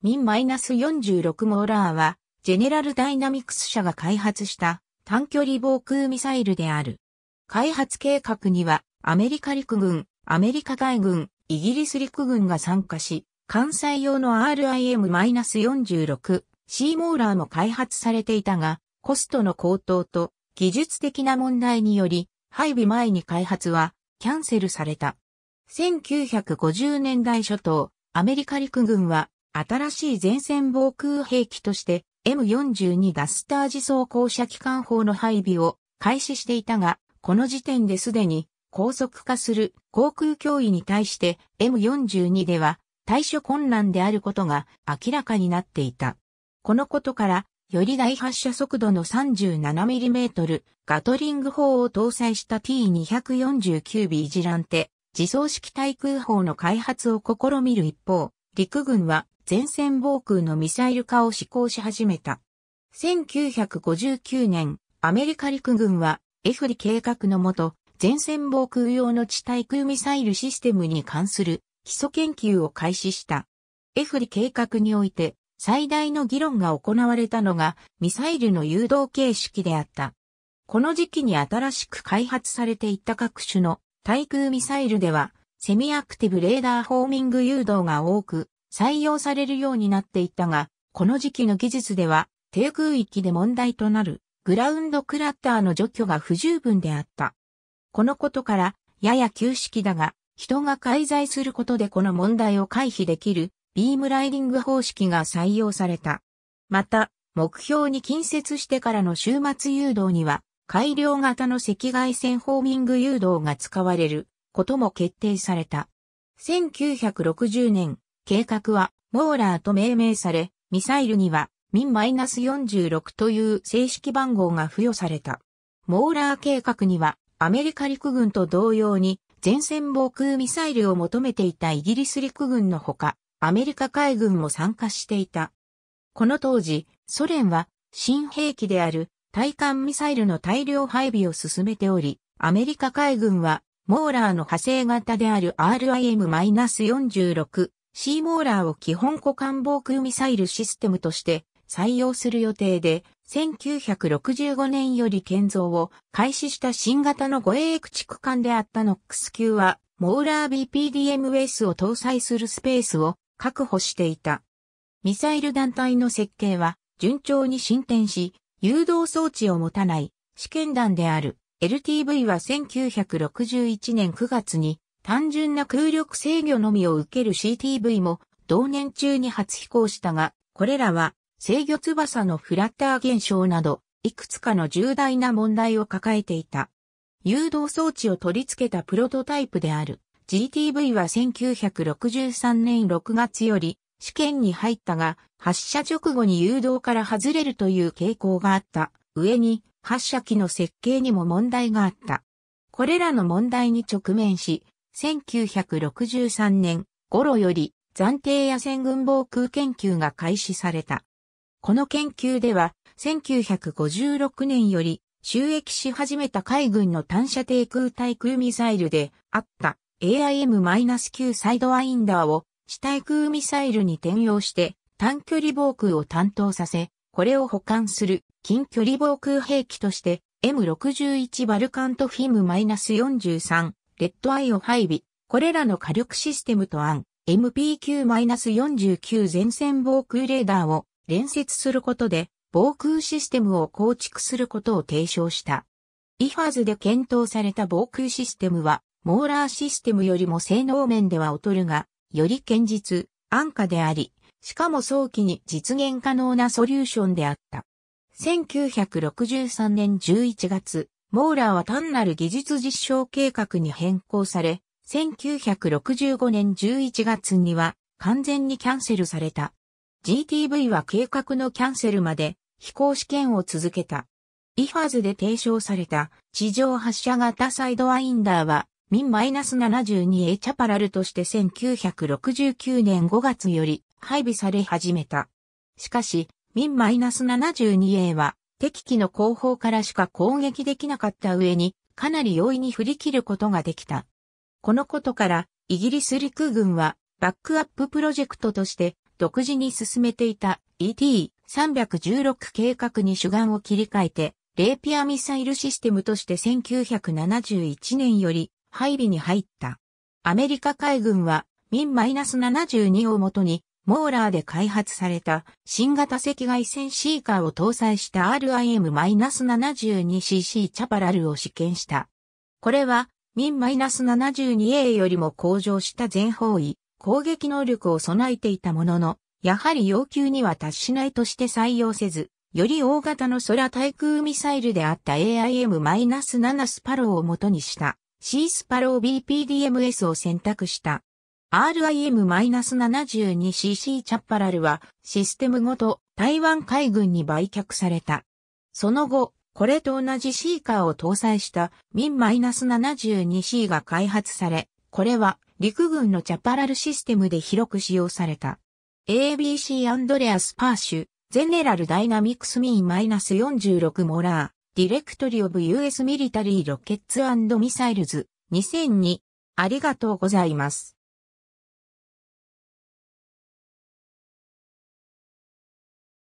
ミン4 6モーラーは、ジェネラルダイナミクス社が開発した短距離防空ミサイルである。開発計画には、アメリカ陸軍、アメリカ海軍、イギリス陸軍が参加し、関西用の RIM-46 シーモーラーも開発されていたが、コストの高騰と技術的な問題により、配備前に開発はキャンセルされた。1950年代初頭、アメリカ陸軍は新しい前線防空兵器として M42 ガスター自走降射機関砲の配備を開始していたが、この時点ですでに高速化する航空脅威に対して M42 では対処困難であることが明らかになっていた。このことから、より大発射速度の 37mm ガトリング砲を搭載した T249B ジランテ自走式対空砲の開発を試みる一方、陸軍は前線防空のミサイル化を施行し始めた。1959年、アメリカ陸軍は、エフリ計画のもと、前線防空用の地対空ミサイルシステムに関する基礎研究を開始した。エフリ計画において、最大の議論が行われたのが、ミサイルの誘導形式であった。この時期に新しく開発されていった各種の対空ミサイルでは、セミアクティブレーダーフォーミング誘導が多く採用されるようになっていたが、この時期の技術では低空域で問題となるグラウンドクラッターの除去が不十分であった。このことから、やや旧式だが、人が介在することでこの問題を回避できるビームライディング方式が採用された。また、目標に近接してからの終末誘導には、改良型の赤外線ホーミング誘導が使われることも決定された。1960年、計画はモーラーと命名され、ミサイルには民 -46 という正式番号が付与された。モーラー計画にはアメリカ陸軍と同様に前線防空ミサイルを求めていたイギリス陸軍のほか、アメリカ海軍も参加していた。この当時、ソ連は新兵器である対艦ミサイルの大量配備を進めており、アメリカ海軍はモーラーの派生型である RIM-46、C モーラーを基本股間防空ミサイルシステムとして採用する予定で、1965年より建造を開始した新型の護衛駆逐艦であったノックス級は、モーラー BPDMS を搭載するスペースを確保していた。ミサイル団体の設計は順調に進展し、誘導装置を持たない試験弾である LTV は1961年9月に単純な空力制御のみを受ける CTV も同年中に初飛行したが、これらは制御翼のフラッター現象など、いくつかの重大な問題を抱えていた。誘導装置を取り付けたプロトタイプである GTV は1963年6月より試験に入ったが、発射直後に誘導から外れるという傾向があった。上に発射機の設計にも問題があった。これらの問題に直面し、1963年頃より暫定野戦軍防空研究が開始された。この研究では、1956年より収益し始めた海軍の単射低空対空ミサイルであった AIM-9 サイドワインダーを地対空ミサイルに転用して短距離防空を担当させ、これを保管する近距離防空兵器として M61 バルカントフィム -43 レッドアイを配備。これらの火力システムと案 m p 9 4 9前線防空レーダーを連接することで防空システムを構築することを提唱した。イファーズで検討された防空システムは、モーラーシステムよりも性能面では劣るが、より堅実、安価であり、しかも早期に実現可能なソリューションであった。1963年11月、モーラーは単なる技術実証計画に変更され、1965年11月には完全にキャンセルされた。GTV は計画のキャンセルまで飛行試験を続けた。イファーズで提唱された地上発射型サイドワインダーは、ミン -72A チャパラルとして1969年5月より配備され始めた。しかし、民 -72A は敵機の後方からしか攻撃できなかった上に、かなり容易に振り切ることができた。このことから、イギリス陸軍は、バックアッププロジェクトとして、独自に進めていた ET-316 計画に主眼を切り替えて、レーピアミサイルシステムとして1971年より配備に入った。アメリカ海軍は、民 -72 をもとに、モーラーで開発された新型赤外線シーカーを搭載した RIM-72cc チャパラルを試験した。これは、MIN-72A よりも向上した全方位、攻撃能力を備えていたものの、やはり要求には達しないとして採用せず、より大型の空対空ミサイルであった AIM-7 スパローを元にした C スパロー BPDMS を選択した。RIM-72cc チャッパラルはシステムごと台湾海軍に売却された。その後、これと同じシーカーを搭載した m i n -72C が開発され、これは陸軍のチャッパラルシステムで広く使用された。ABC アンドレアス・パーシュ、ゼネラルダイナミクスミン -46 モラー、ディレクトリオブ US ミリタリーロケッツミサイルズ2002。ありがとうございます。